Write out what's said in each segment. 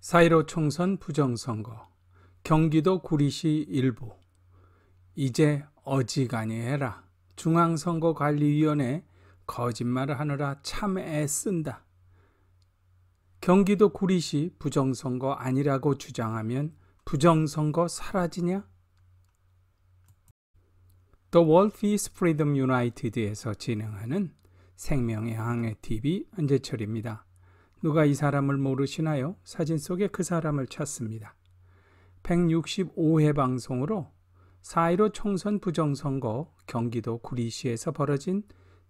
사이로 총선 부정선거 경기도 구리시 일부 이제 어지간히 해라. 중앙선거관리위원회 거짓말을 하느라 참 애쓴다. 경기도 구리시 부정선거 아니라고 주장하면 부정선거 사라지냐? 또 월피스 프리덤 유나이티드에서 진행하는 생명의 항해 TV 안재철입니다. 누가 이 사람을 모르시나요? 사진 속에 그 사람을 찾습니다. 165회 방송으로 4.15 총선 부정선거 경기도 구리시에서 벌어진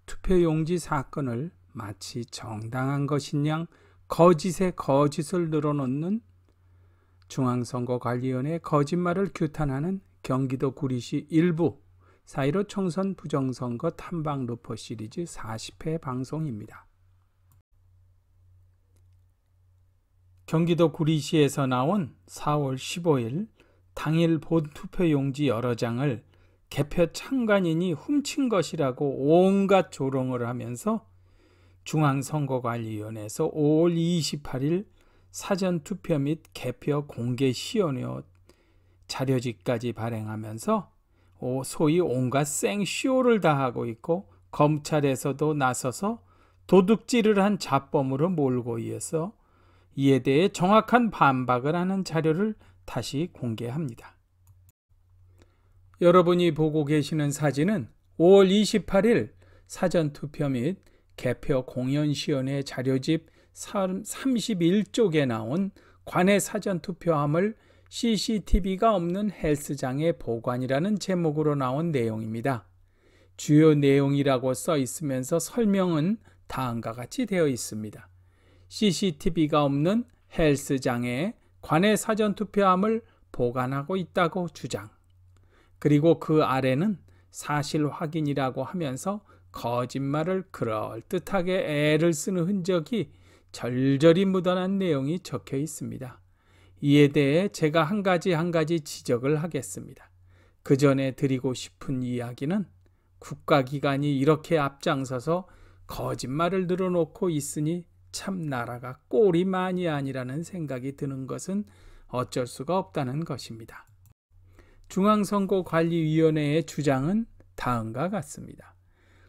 투표용지 사건을 마치 정당한 것인양 거짓에 거짓을 늘어놓는 중앙선거관리위원회 거짓말을 규탄하는 경기도 구리시 일부 4.15 총선 부정선거 탐방 루퍼 시리즈 40회 방송입니다. 경기도 구리시에서 나온 4월 15일 당일 본 투표용지 여러 장을 개표 참관인이 훔친 것이라고 온갖 조롱을 하면서 중앙선거관리위원회에서 5월 28일 사전투표 및 개표 공개 시연료 자료집까지 발행하면서 소위 온갖 생쇼를 다하고 있고 검찰에서도 나서서 도둑질을 한 자범으로 몰고 이어서 이에 대해 정확한 반박을 하는 자료를 다시 공개합니다. 여러분이 보고 계시는 사진은 5월 28일 사전투표 및 개표 공연시연회 자료집 31쪽에 나온 관내 사전투표함을 CCTV가 없는 헬스장의 보관이라는 제목으로 나온 내용입니다. 주요 내용이라고 써 있으면서 설명은 다음과 같이 되어 있습니다. CCTV가 없는 헬스장에 관내 사전 투표함을 보관하고 있다고 주장. 그리고 그 아래는 사실 확인이라고 하면서 거짓말을 그럴듯하게 애를 쓰는 흔적이 절절히 묻어난 내용이 적혀 있습니다. 이에 대해 제가 한 가지 한 가지 지적을 하겠습니다. 그 전에 드리고 싶은 이야기는 국가기관이 이렇게 앞장서서 거짓말을 늘어놓고 있으니 참 나라가 꼬리만이 아니라는 생각이 드는 것은 어쩔 수가 없다는 것입니다. 중앙선거관리위원회의 주장은 다음과 같습니다.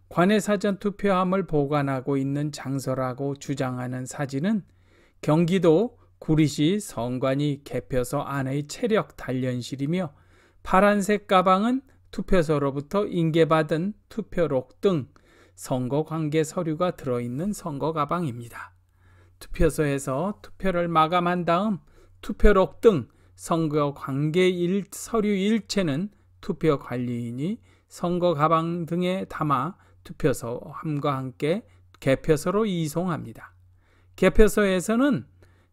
관외사전 투표함을 보관하고 있는 장소라고 주장하는 사진은 경기도 구리시 성관이 개표소 안의 체력 단련실이며 파란색 가방은 투표소로부터 인계받은 투표록 등 선거 관계 서류가 들어있는 선거 가방입니다. 투표소에서 투표를 마감한 다음 투표록 등 선거 관계 일, 서류 일체는 투표 관리인이 선거 가방 등에 담아 투표소함과 함께 개표소로 이송합니다. 개표소에서는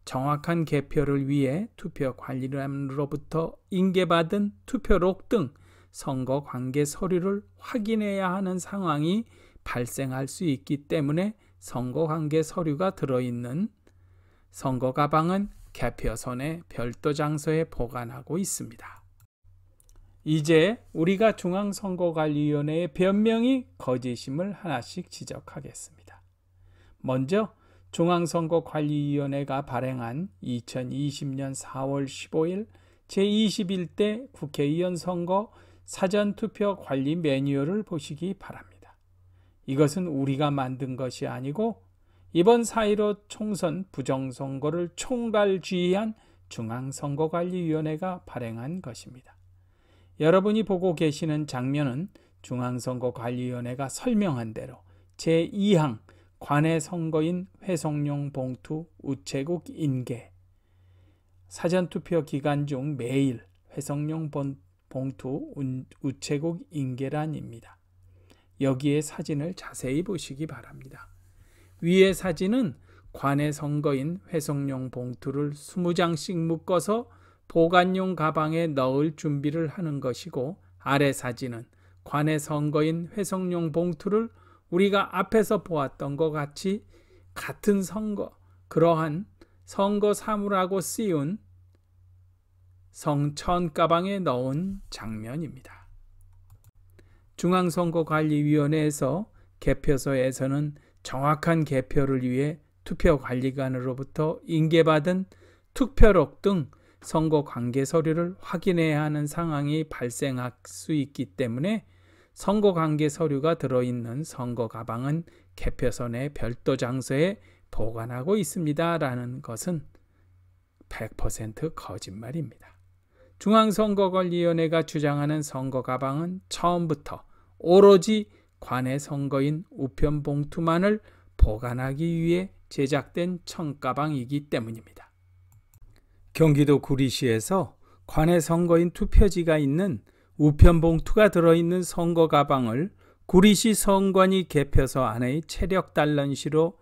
정확한 개표를 위해 투표 관리함으로부터 인계받은 투표록 등 선거 관계 서류를 확인해야 하는 상황이 발생할 수 있기 때문에 선거 관계 서류가 들어있는 선거 가방은 개표선의 별도 장소에 보관하고 있습니다. 이제 우리가 중앙선거관리위원회의 변명이 거짓임을 하나씩 지적하겠습니다. 먼저 중앙선거관리위원회가 발행한 2020년 4월 15일 제21대 국회의원 선거 사전투표 관리 매뉴얼을 보시기 바랍니다. 이것은 우리가 만든 것이 아니고 이번 사1 5 총선 부정선거를 총괄주의한 중앙선거관리위원회가 발행한 것입니다. 여러분이 보고 계시는 장면은 중앙선거관리위원회가 설명한 대로 제2항 관내 선거인 회송용 봉투 우체국 인계 사전투표 기간 중 매일 회송용 봉투 우체국 인계란입니다. 여기에 사진을 자세히 보시기 바랍니다. 위의 사진은 관의 선거인 회송용 봉투를 20장씩 묶어서 보관용 가방에 넣을 준비를 하는 것이고 아래 사진은 관의 선거인 회송용 봉투를 우리가 앞에서 보았던 것 같이 같은 선거, 그러한 선거 사물하고 쓰운 성천 가방에 넣은 장면입니다. 중앙선거관리위원회에서 개표소에서는 정확한 개표를 위해 투표관리관으로부터 인계받은 투표록 등 선거 관계 서류를 확인해야 하는 상황이 발생할 수 있기 때문에 선거 관계 서류가 들어있는 선거 가방은 개표소내 별도 장소에 보관하고 있습니다. 라는 것은 100% 거짓말입니다. 중앙선거관리위원회가 주장하는 선거 가방은 처음부터 오로지 관의 선거인 우편 봉투만을 보관하기 위해 제작된 청가방이기 때문입니다. 경기도 구리시에서 관의 선거인 투표지가 있는 우편 봉투가 들어있는 선거 가방을 구리시 선관위 개표소 안의 체력 단란시로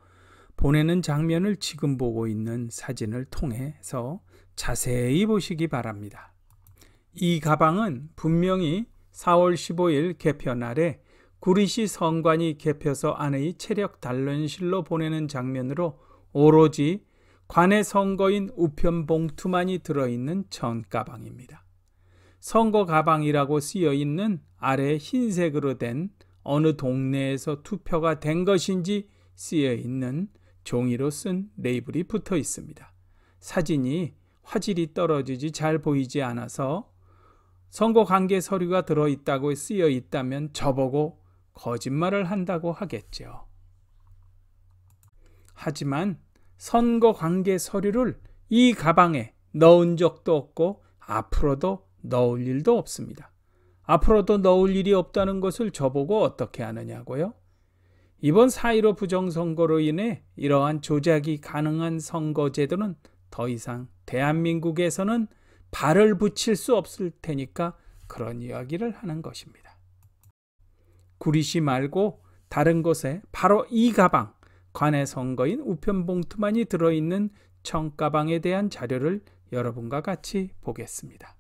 보내는 장면을 지금 보고 있는 사진을 통해서 자세히 보시기 바랍니다. 이 가방은 분명히 4월 15일 개편날에 구리시 선관이개표서 아내의 체력 단련실로 보내는 장면으로 오로지 관의 선거인 우편 봉투만이 들어있는 전 가방입니다. 선거 가방이라고 쓰여 있는 아래 흰색으로 된 어느 동네에서 투표가 된 것인지 쓰여 있는 종이로 쓴 레이블이 붙어 있습니다. 사진이 화질이 떨어지지 잘 보이지 않아서 선거 관계 서류가 들어 있다고 쓰여 있다면 저보고 거짓말을 한다고 하겠죠. 하지만 선거 관계 서류를 이 가방에 넣은 적도 없고 앞으로도 넣을 일도 없습니다. 앞으로도 넣을 일이 없다는 것을 저보고 어떻게 아느냐고요? 이번 4.15 부정선거로 인해 이러한 조작이 가능한 선거제도는 더 이상 대한민국에서는 발을 붙일 수 없을 테니까 그런 이야기를 하는 것입니다. 구리시 말고 다른 곳에 바로 이 가방, 관의 선거인 우편봉투만이 들어있는 청가방에 대한 자료를 여러분과 같이 보겠습니다.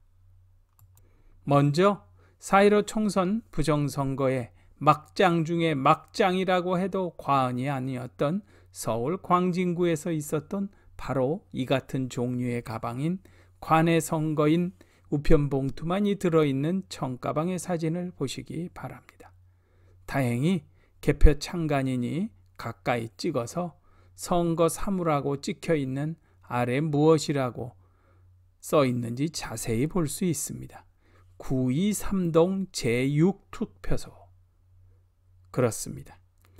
먼저 4.15 총선 부정선거에 막장 중에 막장이라고 해도 과언이 아니었던 서울 광진구에서 있었던 바로 이 같은 종류의 가방인 관의 선거인 우편봉투만이 들어있는 청가방의 사진을 보시기 바랍니다. 다행히 개표 창간인이 가까이 찍어서 선거 사무라고 찍혀 있는 아래 무엇이라고 써 있는지 자세히 볼 수 있습니다. 923동 제6투표소. 그렇습니다.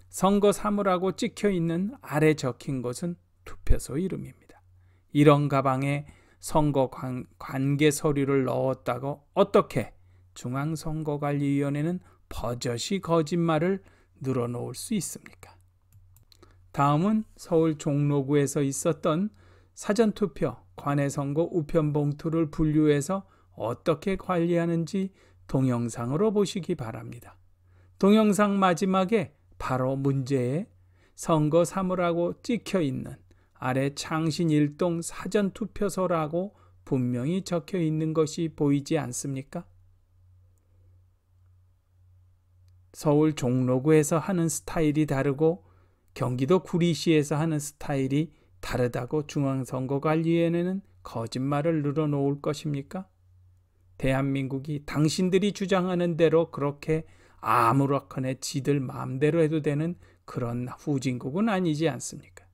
선거 사무라고 찍혀 있는 아래 적힌 것은 투표소 이름입니다. 이런 가방에 선거 관, 관계 서류를 넣었다고 어떻게 중앙선거관리위원회는 버젓이 거짓말을 늘어놓을 수 있습니까? 다음은 서울 종로구에서 있었던 사전투표, 관외선거 우편봉투를 분류해서 어떻게 관리하는지 동영상으로 보시기 바랍니다. 동영상 마지막에 바로 문제에 선거 사무라고 찍혀 있는 아래 창신 일동 사전 투표서라고 분명히 적혀 있는 것이 보이지 않습니까? 서울 종로구에서 하는 스타일이 다르고 경기도 구리시에서 하는 스타일이 다르다고 중앙선거관리위원회는 거짓말을 늘어놓을 것입니까? 대한민국이 당신들이 주장하는 대로 그렇게 아무렇거나 지들 마음대로 해도 되는 그런 후진국은 아니지 않습니까?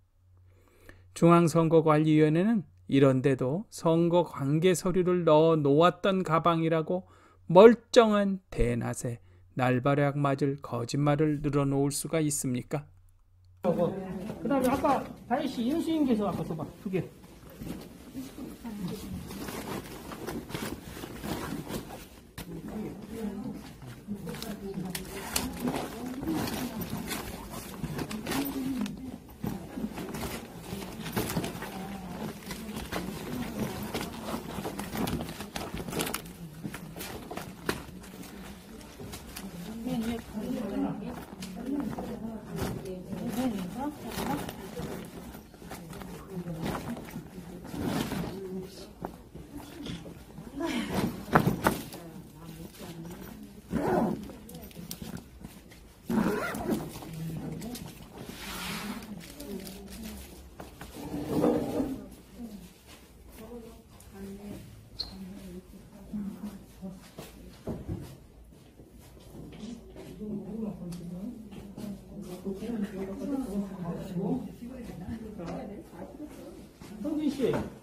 중앙선거관리위원회는 이런데도 선거 관계 서류를 넣어 놓았던 가방이라고 멀쩡한 대낮에 날바락 맞을 거짓말을 늘어놓을 수가 있습니까? 그 다음에 아까 다혜씨 인수인계서 아까 봐 두개 here.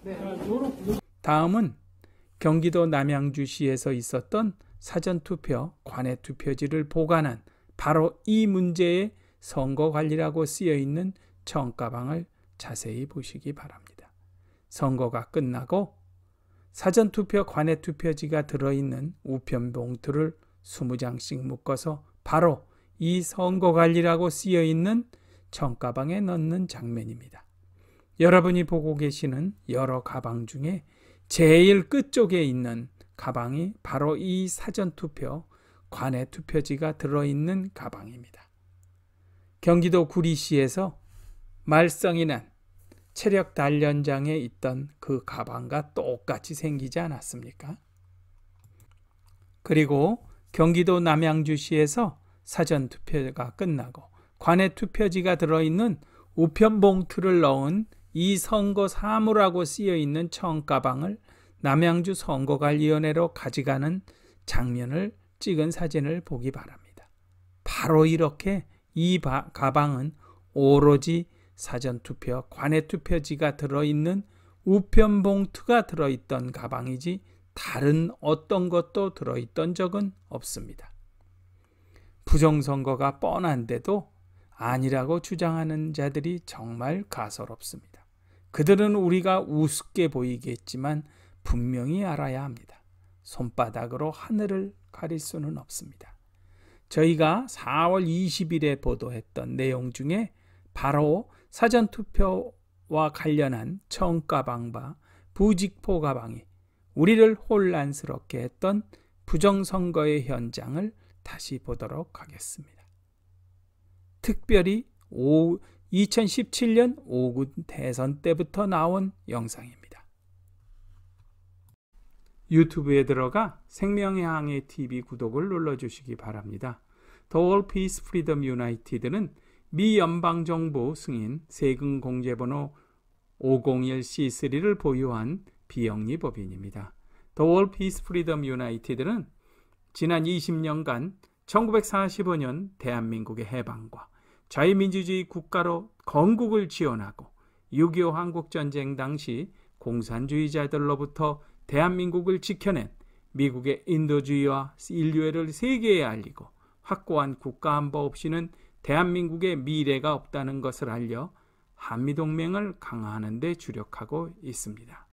네. 다음은 경기도 남양주시에서 있었던 사전투표, 관외투표지를 보관한 바로 이 문제의 선거관리라고 쓰여있는 정가방을 자세히 보시기 바랍니다. 선거가 끝나고 사전투표, 관외투표지가 들어있는 우편봉투를 20장씩 묶어서 바로 이 선거 관리라고 쓰여 있는 정가방에 넣는 장면입니다. 여러분이 보고 계시는 여러 가방 중에 제일 끝쪽에 있는 가방이 바로 이 사전투표, 관외 투표지가 들어있는 가방입니다. 경기도 구리시에서 말썽이 난 체력 단련장에 있던 그 가방과 똑같이 생기지 않았습니까? 그리고 경기도 남양주시에서 사전 투표가 끝나고 관외 투표지가 들어있는 우편 봉투를 넣은 이 선거 사무라고 쓰여 있는 청가방을 남양주 선거관리위원회로 가져가는 장면을 찍은 사진을 보기 바랍니다. 바로 이렇게 이 바, 가방은 오로지 사전투표, 관외투표지가 들어있는 우편봉투가 들어있던 가방이지 다른 어떤 것도 들어있던 적은 없습니다. 부정선거가 뻔한데도 아니라고 주장하는 자들이 정말 가설롭습니다 그들은 우리가 우습게 보이겠지만 분명히 알아야 합니다. 손바닥으로 하늘을 가릴 수는 없습니다. 저희가 4월 20일에 보도했던 내용 중에 바로 사전투표와 관련한 청가방과 부직포 가방이 우리를 혼란스럽게 했던 부정선거의 현장을 다시 보도록 하겠습니다. 특별히 2017년 5군 대선 때부터 나온 영상입니다. 유튜브에 들어가 생명의 항해 TV 구독을 눌러주시기 바랍니다. 더 a l l Peace Freedom United는 미 연방정부 승인 세금 공제번호 501C3를 보유한 비영리 법인입니다. 더 a l l Peace Freedom United는 지난 20년간 1945년 대한민국의 해방과 자유민주주의 국가로 건국을 지원하고 6.25 한국전쟁 당시 공산주의자들로부터 대한민국을 지켜낸 미국의 인도주의와 인류애를 세계에 알리고 확고한 국가 안보 없이는 대한민국의 미래가 없다는 것을 알려 한미동맹을 강화하는 데 주력하고 있습니다.